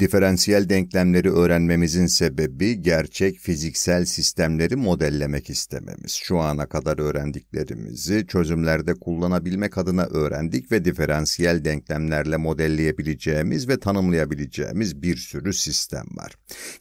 Diferansiyel denklemleri öğrenmemizin sebebi gerçek fiziksel sistemleri modellemek istememiz. Şu ana kadar öğrendiklerimizi çözümlerde kullanabilmek adına öğrendik ve diferansiyel denklemlerle modelleyebileceğimiz ve tanımlayabileceğimiz bir sürü sistem var.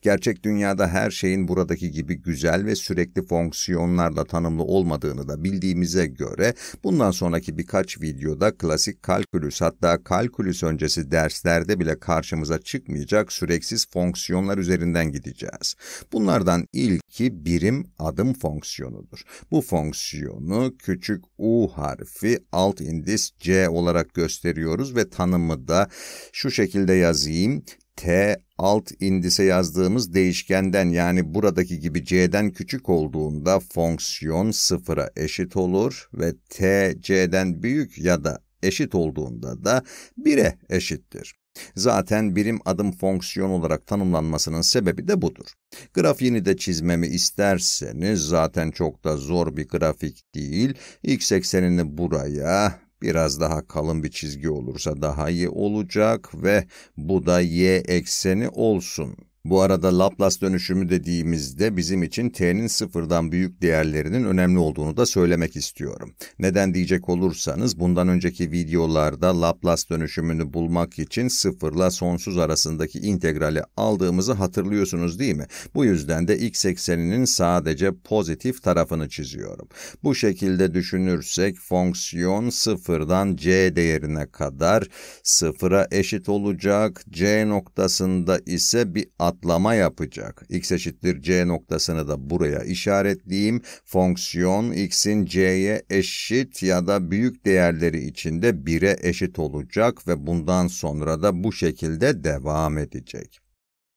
Gerçek dünyada her şeyin buradaki gibi güzel ve sürekli fonksiyonlarla tanımlı olmadığını da bildiğimize göre bundan sonraki birkaç videoda klasik kalkülüs hatta kalkülüs öncesi derslerde bile karşımıza çıkmayacak sağlayacak süreksiz fonksiyonlar üzerinden gideceğiz. Bunlardan ilki birim adım fonksiyonudur. Bu fonksiyonu küçük u harfi alt indis c olarak gösteriyoruz ve tanımı da şu şekilde yazayım. T alt indise yazdığımız değişkenden yani buradaki gibi c'den küçük olduğunda fonksiyon sıfıra eşit olur ve t c'den büyük ya da eşit olduğunda da 1'e eşittir. Zaten birim adım fonksiyon olarak tanımlanmasının sebebi de budur. Grafiğini de çizmemi isterseniz zaten çok da zor bir grafik değil. X eksenini buraya, Biraz daha kalın bir çizgi olursa daha iyi olacak ve bu da y ekseni olsun. Bu arada Laplace dönüşümü dediğimizde bizim için t'nin sıfırdan büyük değerlerinin önemli olduğunu da söylemek istiyorum. Neden diyecek olursanız bundan önceki videolarda Laplace dönüşümünü bulmak için sıfırla sonsuz arasındaki integrali aldığımızı hatırlıyorsunuz değil mi? Bu yüzden de x ekseninin sadece pozitif tarafını çiziyorum. Bu şekilde düşünürsek fonksiyon sıfırdan c değerine kadar sıfıra eşit olacak. c noktasında ise bir at katlama yapacak. x eşittir c noktasını da buraya işaretleyeyim. Fonksiyon x'in c'ye eşit ya da büyük değerleri içinde 1'e eşit olacak ve bundan sonra da bu şekilde devam edecek.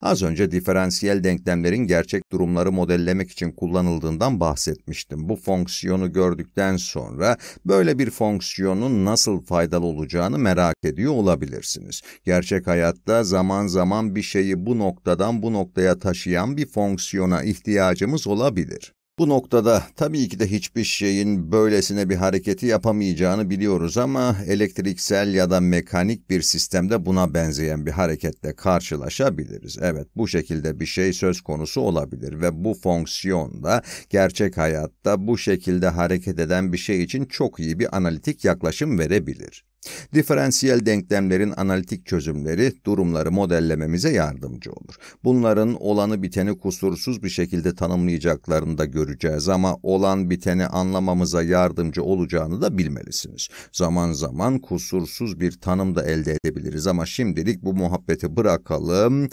Az önce diferansiyel denklemlerin gerçek durumları modellemek için kullanıldığından bahsetmiştim. Bu fonksiyonu gördükten sonra böyle bir fonksiyonun nasıl faydalı olacağını merak ediyor olabilirsiniz. Gerçek hayatta zaman zaman bir şeyi bu noktadan bu noktaya taşıyan bir fonksiyona ihtiyacımız olabilir. Bu noktada tabii ki de hiçbir şeyin böylesine bir hareketi yapamayacağını biliyoruz ama elektriksel ya da mekanik bir sistemde buna benzeyen bir hareketle karşılaşabiliriz. Evet bu şekilde bir şey söz konusu olabilir ve bu fonksiyonda gerçek hayatta bu şekilde hareket eden bir şey için çok iyi bir analitik yaklaşım verebilir. Diferansiyel denklemlerin analitik çözümleri durumları modellememize yardımcı olur. Bunların olanı biteni kusursuz bir şekilde tanımlayacaklarını da göreceğiz ama olan biteni anlamamıza yardımcı olacağını da bilmelisiniz. Zaman zaman kusursuz bir tanım da elde edebiliriz ama şimdilik bu muhabbeti bırakalım.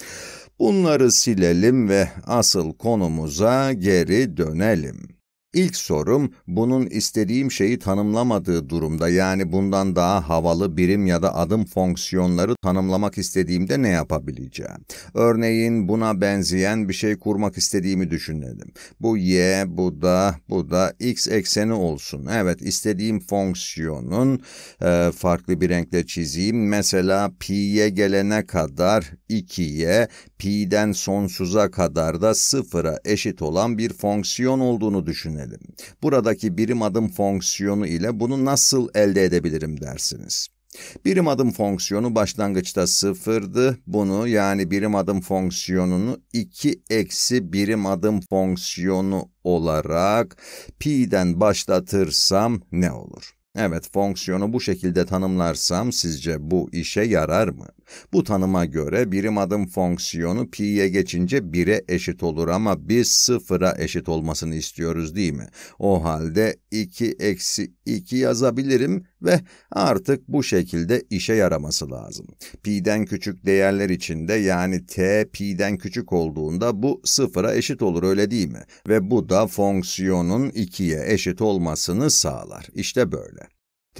Bunları silelim ve asıl konumuza geri dönelim. İlk sorum bunun istediğim şeyi tanımlamadığı durumda yani bundan daha havalı birim ya da adım fonksiyonları tanımlamak istediğimde ne yapabileceğim? Örneğin buna benzeyen bir şey kurmak istediğimi düşünelim. Bu y, bu da, bu da x ekseni olsun. Evet istediğim fonksiyonun e, farklı bir renkle çizeyim. Mesela pi'ye gelene kadar 2 2'ye, pi'den sonsuza kadar da 0'a eşit olan bir fonksiyon olduğunu düşünelim düzenledim. Buradaki birim adım fonksiyonu ile bunu nasıl elde edebilirim dersiniz. Birim adım fonksiyonu başlangıçta sıfırdı. Bunu yani birim adım fonksiyonunu 2 eksi birim adım fonksiyonu olarak pi'den başlatırsam ne olur? Evet, fonksiyonu bu şekilde tanımlarsam sizce bu işe yarar mı? Bu tanıma göre birim adım fonksiyonu pi'ye geçince 1'e eşit olur ama biz 0'a eşit olmasını istiyoruz değil mi? O halde 2 eksi 2 yazabilirim ve artık bu şekilde işe yaraması lazım. Pi'den küçük değerler içinde yani t pi'den küçük olduğunda bu sıfıra eşit olur öyle değil mi? Ve bu da fonksiyonun 2'ye eşit olmasını sağlar. İşte böyle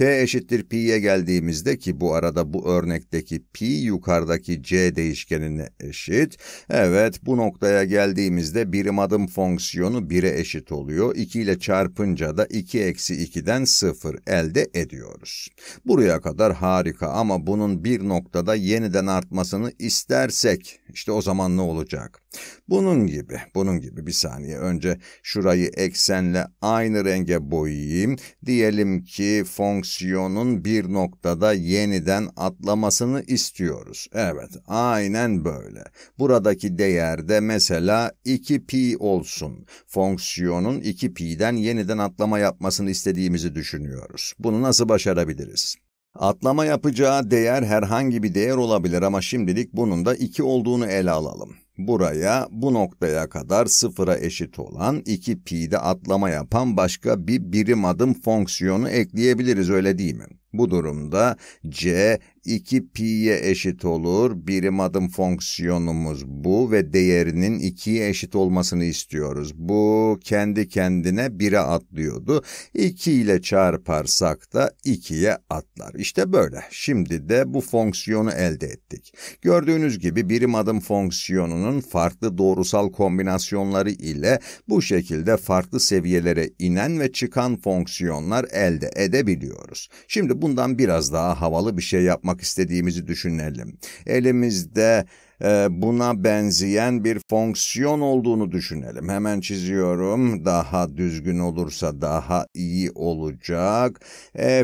t eşittir pi'ye geldiğimizde ki bu arada bu örnekteki pi yukarıdaki c değişkenine eşit. Evet bu noktaya geldiğimizde birim adım fonksiyonu 1'e eşit oluyor. 2 ile çarpınca da 2 eksi 2'den 0 elde ediyoruz. Buraya kadar harika ama bunun bir noktada yeniden artmasını istersek işte o zaman ne olacak? Bunun gibi, bunun gibi bir saniye önce şurayı eksenle aynı renge boyayayım. Diyelim ki fonksiyon aksiyonun bir noktada yeniden atlamasını istiyoruz. Evet, aynen böyle. Buradaki değerde mesela 2pi olsun. Fonksiyonun 2pi'den yeniden atlama yapmasını istediğimizi düşünüyoruz. Bunu nasıl başarabiliriz? Atlama yapacağı değer herhangi bir değer olabilir ama şimdilik bunun da 2 olduğunu ele alalım buraya bu noktaya kadar sıfıra eşit olan 2 pi'de atlama yapan başka bir birim adım fonksiyonu ekleyebiliriz öyle değil mi? Bu durumda c 2 pi'ye eşit olur. Birim adım fonksiyonumuz bu ve değerinin 2'ye eşit olmasını istiyoruz. Bu kendi kendine 1'e atlıyordu. 2 ile çarparsak da 2'ye atlar. İşte böyle. Şimdi de bu fonksiyonu elde ettik. Gördüğünüz gibi birim adım fonksiyonunun farklı doğrusal kombinasyonları ile bu şekilde farklı seviyelere inen ve çıkan fonksiyonlar elde edebiliyoruz. Şimdi bundan biraz daha havalı bir şey yapmak yapmak istediğimizi düşünelim. Elimizde e, buna benzeyen bir fonksiyon olduğunu düşünelim. Hemen çiziyorum. Daha düzgün olursa daha iyi olacak.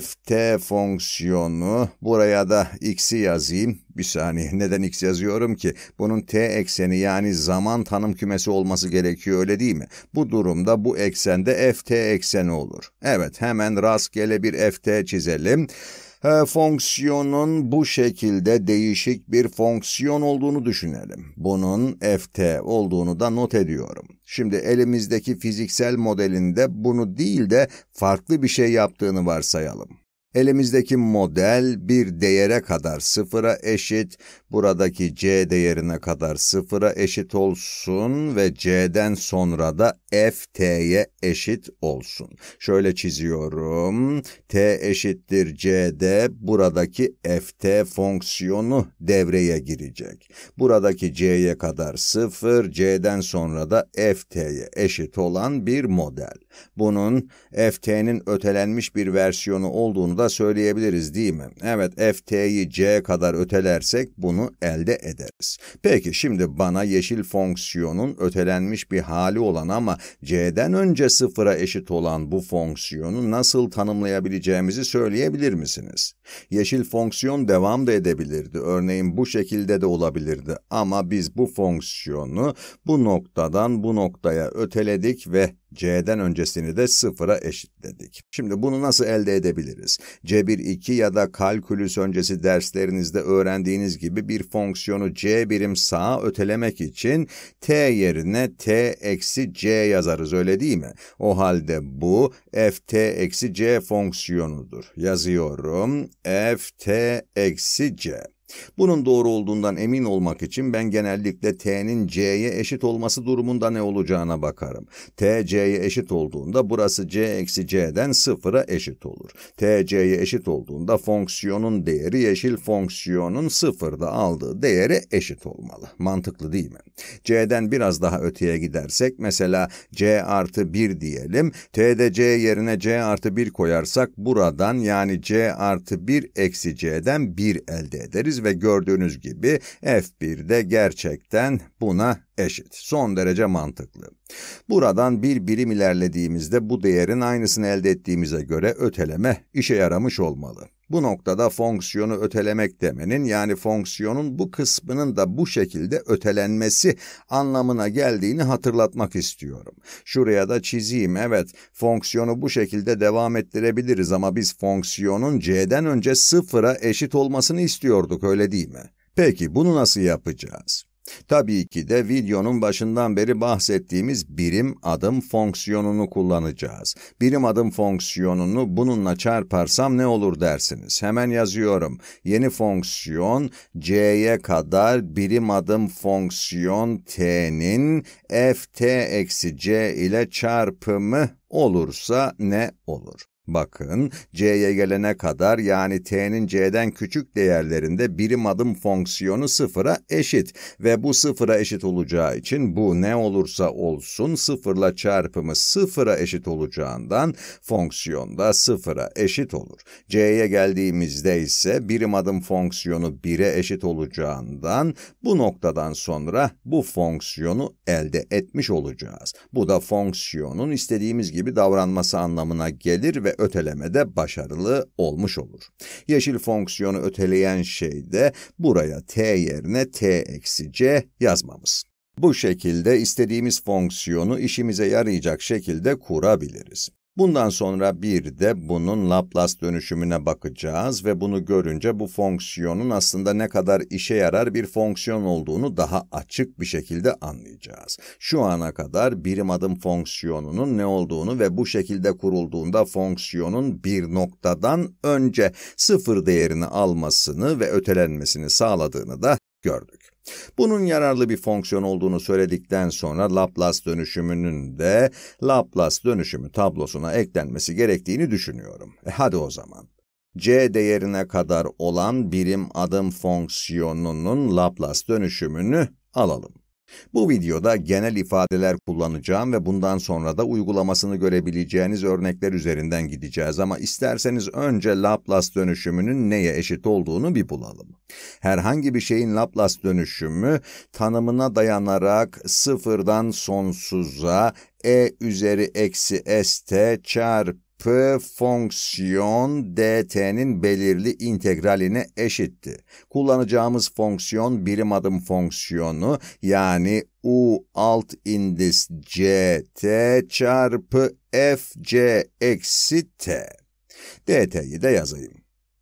ft fonksiyonu. Buraya da x'i yazayım. Bir saniye neden x yazıyorum ki? Bunun t ekseni yani zaman tanım kümesi olması gerekiyor öyle değil mi? Bu durumda bu eksende ft ekseni olur. Evet hemen rastgele bir ft çizelim. H fonksiyonun bu şekilde değişik bir fonksiyon olduğunu düşünelim. Bunun ft olduğunu da not ediyorum. Şimdi elimizdeki fiziksel modelinde bunu değil de farklı bir şey yaptığını varsayalım. Elimizdeki model bir değere kadar sıfıra eşit, buradaki c değerine kadar sıfıra eşit olsun ve c'den sonra da f t'ye eşit olsun. Şöyle çiziyorum, t eşittir c'de buradaki f t fonksiyonu devreye girecek. Buradaki c'ye kadar sıfır, c'den sonra da f t'ye eşit olan bir model. Bunun f t'nin ötelenmiş bir versiyonu olduğunu da oranla söyleyebiliriz değil mi? Evet ft'yi c kadar ötelersek bunu elde ederiz. Peki şimdi bana yeşil fonksiyonun ötelenmiş bir hali olan ama c'den önce sıfıra eşit olan bu fonksiyonu nasıl tanımlayabileceğimizi söyleyebilir misiniz? Yeşil fonksiyon devam da edebilirdi. Örneğin bu şekilde de olabilirdi ama biz bu fonksiyonu bu noktadan bu noktaya öteledik ve C'den öncesini de sıfıra eşitledik. Şimdi bunu nasıl elde edebiliriz? C Cebir 2 ya da kalkülüs öncesi derslerinizde öğrendiğiniz gibi bir fonksiyonu c birim sağa ötelemek için t yerine t eksi c yazarız öyle değil mi? O halde bu ft eksi c fonksiyonudur. Yazıyorum ft eksi c. Bunun doğru olduğundan emin olmak için ben genellikle T'nin C'ye eşit olması durumunda ne olacağına bakarım. T, C'ye eşit olduğunda burası C eksi C'den sıfıra eşit olur. T, C'ye eşit olduğunda fonksiyonun değeri yeşil fonksiyonun sıfırda aldığı değere eşit olmalı. Mantıklı değil mi? C'den biraz daha öteye gidersek mesela C artı 1 diyelim. T'de C yerine C artı 1 koyarsak buradan yani C artı 1 eksi C'den 1 elde ederiz vereceğiz ve gördüğünüz gibi F1 de gerçekten buna eşit. Son derece mantıklı. Buradan bir birim ilerlediğimizde bu değerin aynısını elde ettiğimize göre öteleme işe yaramış olmalı. Bu noktada fonksiyonu ötelemek demenin yani fonksiyonun bu kısmının da bu şekilde ötelenmesi anlamına geldiğini hatırlatmak istiyorum. Şuraya da çizeyim evet fonksiyonu bu şekilde devam ettirebiliriz ama biz fonksiyonun c'den önce sıfıra eşit olmasını istiyorduk öyle değil mi? Peki bunu nasıl yapacağız? Tabii ki de videonun başından beri bahsettiğimiz birim adım fonksiyonunu kullanacağız. Birim adım fonksiyonunu bununla çarparsam ne olur dersiniz. Hemen yazıyorum. Yeni fonksiyon c'ye kadar birim adım fonksiyon t'nin ft eksi c ile çarpımı olursa ne olur? Bakın C'ye gelene kadar yani T'nin C'den küçük değerlerinde birim adım fonksiyonu sıfıra eşit ve bu sıfıra eşit olacağı için bu ne olursa olsun sıfırla çarpımı sıfıra eşit olacağından fonksiyon da sıfıra eşit olur. C'ye geldiğimizde ise birim adım fonksiyonu 1'e eşit olacağından bu noktadan sonra bu fonksiyonu elde etmiş olacağız. Bu da fonksiyonun istediğimiz gibi davranması anlamına gelir ve ötelemede başarılı olmuş olur. Yeşil fonksiyonu öteleyen şey de buraya t yerine t eksi c yazmamız. Bu şekilde istediğimiz fonksiyonu işimize yarayacak şekilde kurabiliriz. Bundan sonra bir de bunun Laplace dönüşümüne bakacağız ve bunu görünce bu fonksiyonun aslında ne kadar işe yarar bir fonksiyon olduğunu daha açık bir şekilde anlayacağız. Şu ana kadar birim adım fonksiyonunun ne olduğunu ve bu şekilde kurulduğunda fonksiyonun bir noktadan önce sıfır değerini almasını ve ötelenmesini sağladığını da gördük. Bunun yararlı bir fonksiyon olduğunu söyledikten sonra Laplace dönüşümünün de Laplace dönüşümü tablosuna eklenmesi gerektiğini düşünüyorum. E hadi o zaman. C değerine kadar olan birim adım fonksiyonunun Laplace dönüşümünü alalım. Bu videoda genel ifadeler kullanacağım ve bundan sonra da uygulamasını görebileceğiniz örnekler üzerinden gideceğiz ama isterseniz önce Laplace dönüşümünün neye eşit olduğunu bir bulalım. Herhangi bir şeyin Laplace dönüşümü tanımına dayanarak sıfırdan sonsuza e üzeri eksi st çarpı f fonksiyon dt'nin belirli integraline eşitti. Kullanacağımız fonksiyon birim adım fonksiyonu yani u alt indis ct çarpı fc eksi t. dt'yi de yazayım.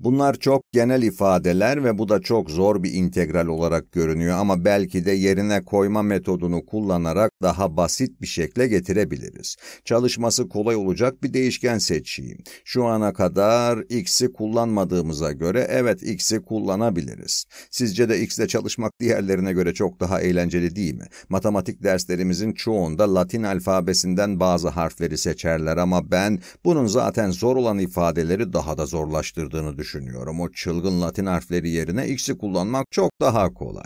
Bunlar çok genel ifadeler ve bu da çok zor bir integral olarak görünüyor ama belki de yerine koyma metodunu kullanarak daha basit bir şekle getirebiliriz. Çalışması kolay olacak bir değişken seçeyim. Şu ana kadar x'i kullanmadığımıza göre evet x'i kullanabiliriz. Sizce de x'le çalışmak diğerlerine göre çok daha eğlenceli değil mi? Matematik derslerimizin çoğunda Latin alfabesinden bazı harfleri seçerler ama ben bunun zaten zor olan ifadeleri daha da zorlaştırdığını düşünüyorum. O çılgın Latin harfleri yerine x'i kullanmak çok daha kolay.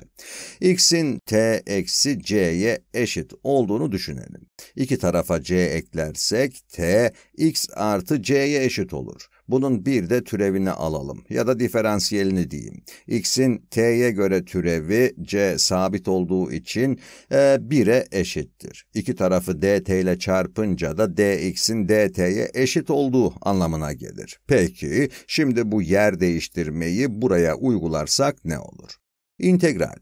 x'in t eksi c'ye eşit olduğunu düşünelim. İki tarafa c eklersek t x artı c'ye eşit olur. Bunun bir de türevini alalım ya da diferansiyelini diyeyim. X'in t'ye göre türevi c sabit olduğu için 1'e eşittir. İki tarafı dt ile çarpınca da dx'in dt'ye eşit olduğu anlamına gelir. Peki şimdi bu yer değiştirmeyi buraya uygularsak ne olur? İntegral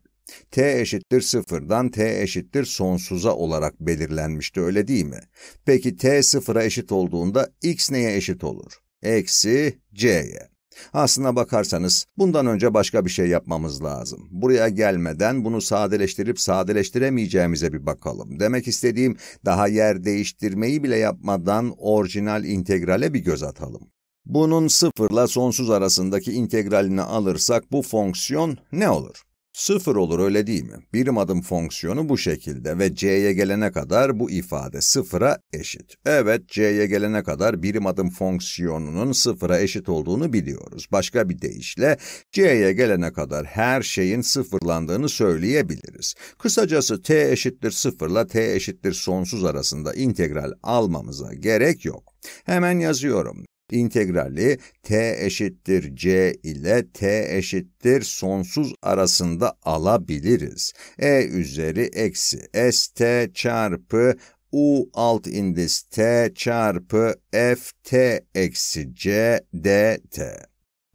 t eşittir sıfırdan t eşittir sonsuza olarak belirlenmişti öyle değil mi? Peki t sıfıra eşit olduğunda x neye eşit olur? eksi c'ye. Aslına bakarsanız bundan önce başka bir şey yapmamız lazım. Buraya gelmeden bunu sadeleştirip sadeleştiremeyeceğimize bir bakalım. Demek istediğim daha yer değiştirmeyi bile yapmadan orijinal integrale bir göz atalım. Bunun sıfırla sonsuz arasındaki integralini alırsak bu fonksiyon ne olur? Sıfır olur öyle değil mi? Birim adım fonksiyonu bu şekilde ve c'ye gelene kadar bu ifade sıfıra eşit. Evet c'ye gelene kadar birim adım fonksiyonunun sıfıra eşit olduğunu biliyoruz. Başka bir deyişle c'ye gelene kadar her şeyin sıfırlandığını söyleyebiliriz. Kısacası t eşittir sıfırla t eşittir sonsuz arasında integral almamıza gerek yok. Hemen yazıyorum integrali t eşittir c ile t eşittir sonsuz arasında alabiliriz. e üzeri eksi st çarpı u alt indis t çarpı f t eksi c dt.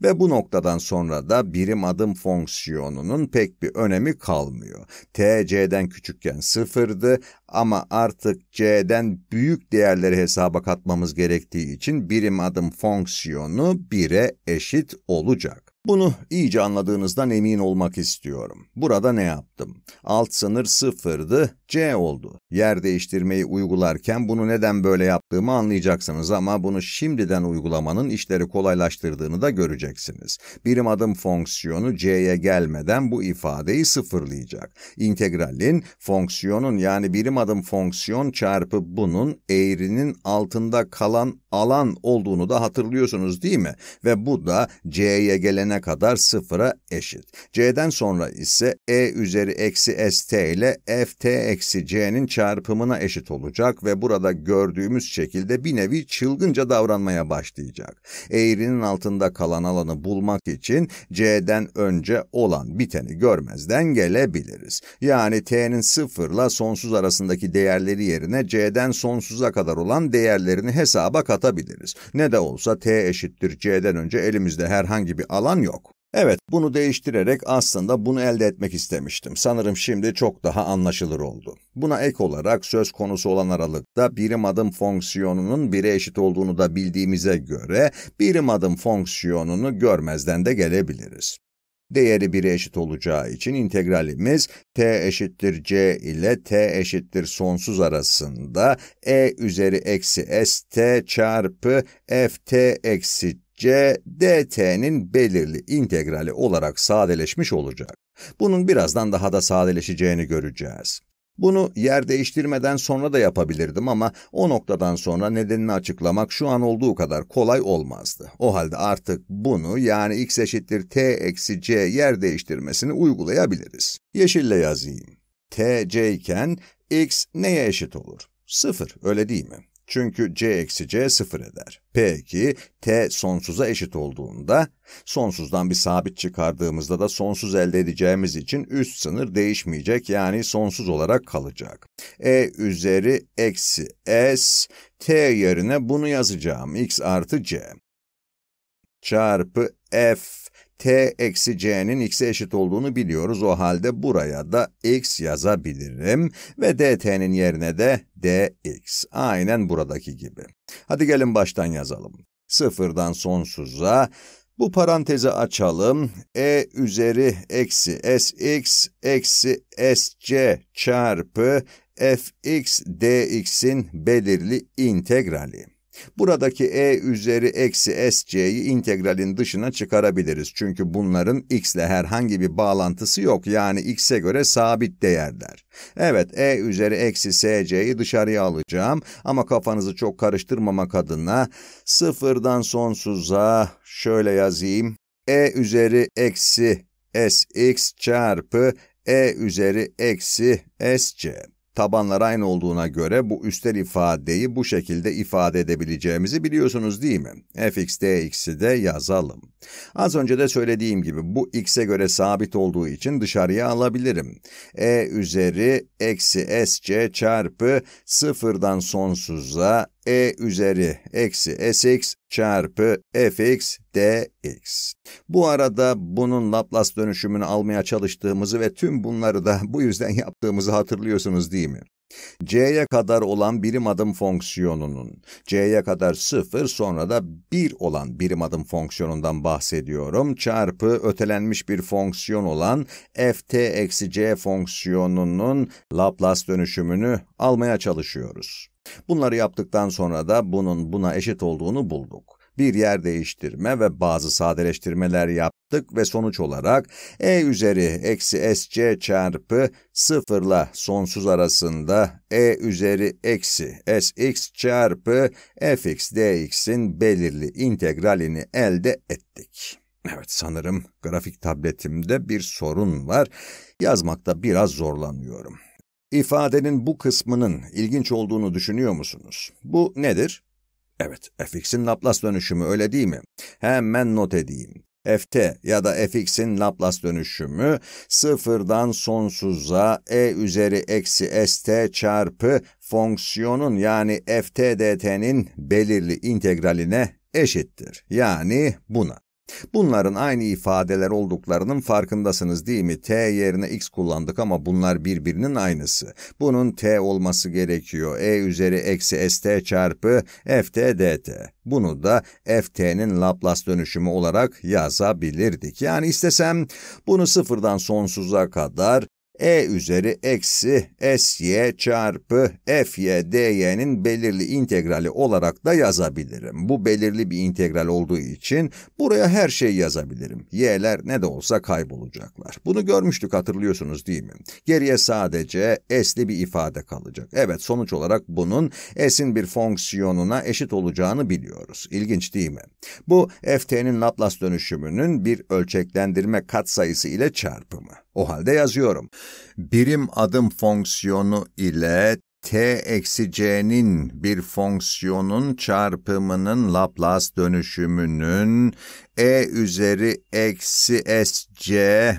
Ve bu noktadan sonra da birim adım fonksiyonunun pek bir önemi kalmıyor. Tc'den küçükken sıfırdı ama artık c'den büyük değerleri hesaba katmamız gerektiği için birim adım fonksiyonu 1'e eşit olacak. Bunu iyice anladığınızdan emin olmak istiyorum. Burada ne yaptım? Alt sınır sıfırdı, C oldu. Yer değiştirmeyi uygularken bunu neden böyle yaptığımı anlayacaksınız ama bunu şimdiden uygulamanın işleri kolaylaştırdığını da göreceksiniz. Birim adım fonksiyonu C'ye gelmeden bu ifadeyi sıfırlayacak. İntegralin fonksiyonun yani birim adım fonksiyon çarpı bunun eğrinin altında kalan alan olduğunu da hatırlıyorsunuz değil mi? Ve bu da C'ye gelene kadar sıfıra eşit. C'den sonra ise E üzeri eksi ST ile FT eksi eksi c'nin çarpımına eşit olacak ve burada gördüğümüz şekilde bir nevi çılgınca davranmaya başlayacak. Eğrinin altında kalan alanı bulmak için c'den önce olan biteni görmezden gelebiliriz. Yani t'nin sıfırla sonsuz arasındaki değerleri yerine c'den sonsuza kadar olan değerlerini hesaba katabiliriz. Ne de olsa t eşittir c'den önce elimizde herhangi bir alan yok. Evet, bunu değiştirerek aslında bunu elde etmek istemiştim. Sanırım şimdi çok daha anlaşılır oldu. Buna ek olarak söz konusu olan aralıkta birim adım fonksiyonunun 1'e eşit olduğunu da bildiğimize göre birim adım fonksiyonunu görmezden de gelebiliriz. Değeri 1'e eşit olacağı için integralimiz t eşittir c ile t eşittir sonsuz arasında e üzeri eksi st çarpı ft eksi c, dt'nin belirli integrali olarak sadeleşmiş olacak. Bunun birazdan daha da sadeleşeceğini göreceğiz. Bunu yer değiştirmeden sonra da yapabilirdim ama o noktadan sonra nedenini açıklamak şu an olduğu kadar kolay olmazdı. O halde artık bunu yani x eşittir t eksi c yer değiştirmesini uygulayabiliriz. Yeşille yazayım. t c iken x neye eşit olur? Sıfır, öyle değil mi? Çünkü c eksi c sıfır eder. Peki t sonsuza eşit olduğunda, sonsuzdan bir sabit çıkardığımızda da sonsuz elde edeceğimiz için üst sınır değişmeyecek yani sonsuz olarak kalacak. e üzeri eksi s, t yerine bunu yazacağım x artı c çarpı f t eksi c'nin x'e eşit olduğunu biliyoruz. O halde buraya da x yazabilirim ve dt'nin yerine de dx. Aynen buradaki gibi. Hadi gelin baştan yazalım. Sıfırdan sonsuza bu parantezi açalım. E üzeri eksi sx eksi sc çarpı fx dx'in belirli integrali. Buradaki e üzeri eksi sc'yi integralin dışına çıkarabiliriz. Çünkü bunların x ile herhangi bir bağlantısı yok. Yani x'e göre sabit değerler. Evet e üzeri eksi sc'yi dışarıya alacağım. Ama kafanızı çok karıştırmamak adına sıfırdan sonsuza şöyle yazayım. e üzeri eksi sx çarpı e üzeri eksi sc. Tabanlar aynı olduğuna göre bu üstel ifadeyi bu şekilde ifade edebileceğimizi biliyorsunuz değil mi? fx dx'i de yazalım. Az önce de söylediğim gibi bu x'e göre sabit olduğu için dışarıya alabilirim. e üzeri eksi sc çarpı sıfırdan sonsuza e üzeri eksi sx çarpı fx dx. Bu arada bunun Laplace dönüşümünü almaya çalıştığımızı ve tüm bunları da bu yüzden yaptığımızı hatırlıyorsunuz değil mi? c'ye kadar olan birim adım fonksiyonunun, c'ye kadar 0 sonra da 1 olan birim adım fonksiyonundan bahsediyorum, çarpı ötelenmiş bir fonksiyon olan ft eksi c fonksiyonunun Laplace dönüşümünü almaya çalışıyoruz. Bunları yaptıktan sonra da bunun buna eşit olduğunu bulduk. Bir yer değiştirme ve bazı sadeleştirmeler yaptık yaptık ve sonuç olarak e üzeri eksi sc çarpı sıfırla sonsuz arasında e üzeri eksi sx çarpı fx dx'in belirli integralini elde ettik. Evet sanırım grafik tabletimde bir sorun var. Yazmakta biraz zorlanıyorum. İfadenin bu kısmının ilginç olduğunu düşünüyor musunuz? Bu nedir? Evet, fx'in Laplace dönüşümü öyle değil mi? Hemen not edeyim ft ya da fx'in Laplace dönüşümü sıfırdan sonsuza e üzeri eksi st çarpı fonksiyonun yani ft dt'nin belirli integraline eşittir. Yani buna. Bunların aynı ifadeler olduklarının farkındasınız değil mi? T yerine X kullandık ama bunlar birbirinin aynısı. Bunun T olması gerekiyor. E üzeri eksi ST çarpı FT DT. Bunu da FT'nin Laplace dönüşümü olarak yazabilirdik. Yani istesem bunu sıfırdan sonsuza kadar e üzeri eksi sy çarpı fy dy'nin belirli integrali olarak da yazabilirim. Bu belirli bir integral olduğu için buraya her şeyi yazabilirim. y'ler ne de olsa kaybolacaklar. Bunu görmüştük hatırlıyorsunuz değil mi? Geriye sadece s'li bir ifade kalacak. Evet sonuç olarak bunun s'in bir fonksiyonuna eşit olacağını biliyoruz. İlginç değil mi? Bu ft'nin Laplace dönüşümünün bir ölçeklendirme katsayısı ile çarpımı. O halde yazıyorum birim adım fonksiyonu ile t-c'nin eksi bir fonksiyonun çarpımının Laplace dönüşümünün e üzeri eksi sc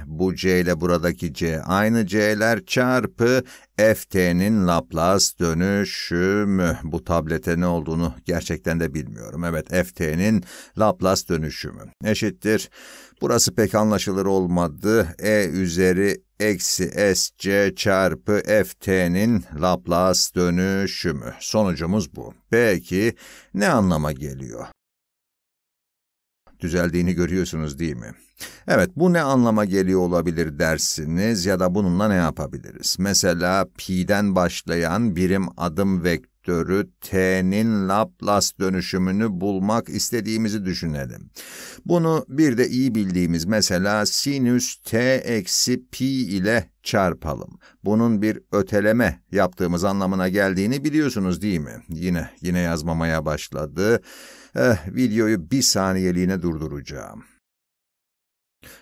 bu c ile buradaki c aynı c'ler çarpı FT'nin Laplace dönüşümü. Bu tablete ne olduğunu gerçekten de bilmiyorum. Evet FT'nin Laplace dönüşümü. Eşittir. Burası pek anlaşılır olmadı. E üzeri eksi sc çarpı ft'nin Laplace dönüşümü. Sonucumuz bu. Peki ne anlama geliyor? düzeldiğini görüyorsunuz değil mi? Evet, bu ne anlama geliyor olabilir dersiniz ya da bununla ne yapabiliriz? Mesela pi'den başlayan birim adım vektörü vektörü t'nin Laplace dönüşümünü bulmak istediğimizi düşünelim. Bunu bir de iyi bildiğimiz mesela sinüs t eksi pi ile çarpalım. Bunun bir öteleme yaptığımız anlamına geldiğini biliyorsunuz değil mi? Yine, yine yazmamaya başladı. Eh, videoyu bir saniyeliğine durduracağım.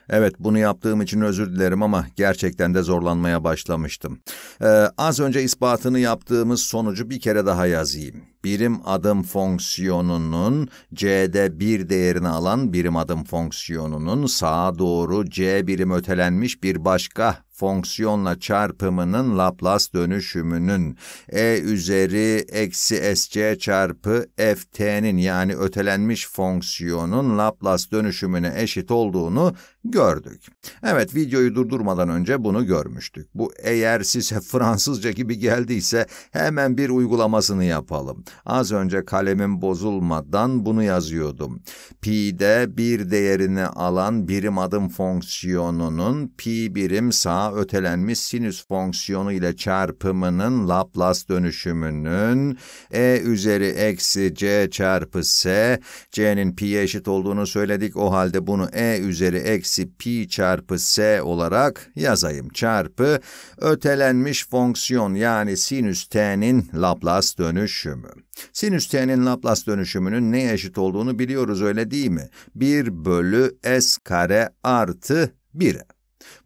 Evet, bunu yaptığım için özür dilerim ama gerçekten de zorlanmaya başlamıştım. Ee, az önce ispatını yaptığımız sonucu bir kere daha yazayım birim adım fonksiyonunun c'de bir değerini alan birim adım fonksiyonunun sağa doğru c birim ötelenmiş bir başka fonksiyonla çarpımının Laplace dönüşümünün e üzeri eksi sc çarpı ft'nin yani ötelenmiş fonksiyonun Laplace dönüşümüne eşit olduğunu gördük. Evet videoyu durdurmadan önce bunu görmüştük. Bu eğer size Fransızca gibi geldiyse hemen bir uygulamasını yapalım. Az önce kalemim bozulmadan bunu yazıyordum. Pi'de bir değerini alan birim adım fonksiyonunun pi birim sağ ötelenmiş sinüs fonksiyonu ile çarpımının Laplace dönüşümünün e üzeri eksi c çarpı s c'nin pi'ye eşit olduğunu söyledik. O halde bunu e üzeri eksi eksi pi çarpı s olarak yazayım çarpı ötelenmiş fonksiyon yani sinüs t'nin Laplace dönüşümü. Sinüs t'nin Laplace dönüşümünün ne eşit olduğunu biliyoruz öyle değil mi? 1 bölü s kare artı 1.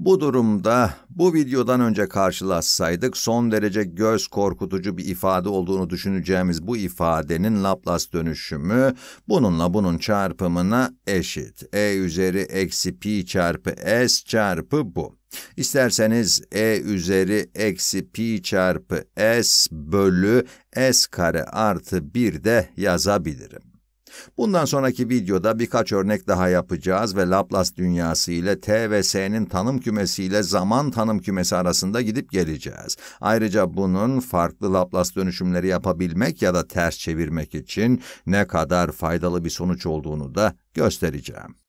Bu durumda bu videodan önce karşılaşsaydık son derece göz korkutucu bir ifade olduğunu düşüneceğimiz bu ifadenin Laplace dönüşümü bununla bunun çarpımına eşit. E üzeri eksi pi çarpı s çarpı bu. İsterseniz e üzeri eksi pi çarpı s bölü s kare artı 1 de yazabilirim. Bundan sonraki videoda birkaç örnek daha yapacağız ve Laplace dünyası ile T ve S'nin tanım kümesi ile zaman tanım kümesi arasında gidip geleceğiz. Ayrıca bunun farklı Laplace dönüşümleri yapabilmek ya da ters çevirmek için ne kadar faydalı bir sonuç olduğunu da göstereceğim.